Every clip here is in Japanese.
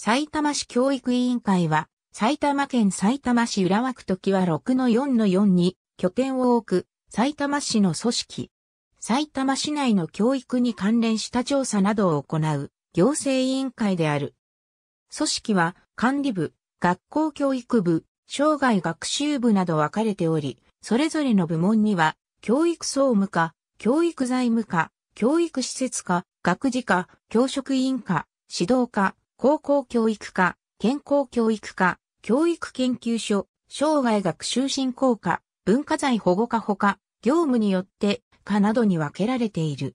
埼玉市教育委員会は、埼玉県埼玉市浦和区時は6の4の4に拠点を置く埼玉市の組織。埼玉市内の教育に関連した調査などを行う行政委員会である。組織は管理部、学校教育部、生涯学習部など分かれており、それぞれの部門には教育総務課、教育財務課、教育施設課、学児課、教職員課、指導課、高校教育科、健康教育科、教育研究所、生涯学習振興科、文化財保護科ほか、業務によって科などに分けられている。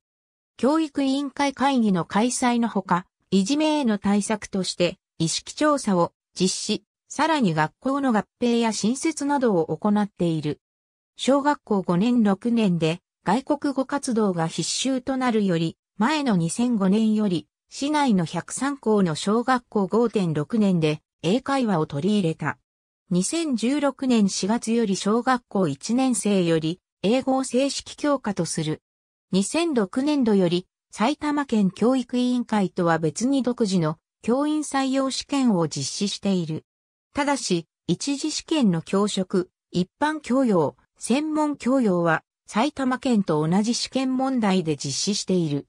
教育委員会会議の開催のほか、いじめへの対策として意識調査を実施、さらに学校の合併や新設などを行っている。小学校5年6年で外国語活動が必修となるより、前の2005年より市内の103校の小学校5.6年で英会話を取り入れた。2016年4月より小学校1年生より英語を正式教科とする。2006年度より埼玉県教育委員会とは別に独自の教員採用試験を実施している。ただし、一次試験の教職、一般教養、専門教養は埼玉県と同じ試験問題で実施している。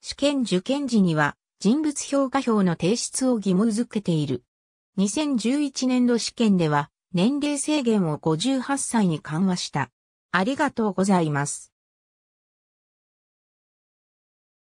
試験受験時には人物評価表の提出を義務づけている。2011年度試験では年齢制限を58歳に緩和した。ありがとうございます。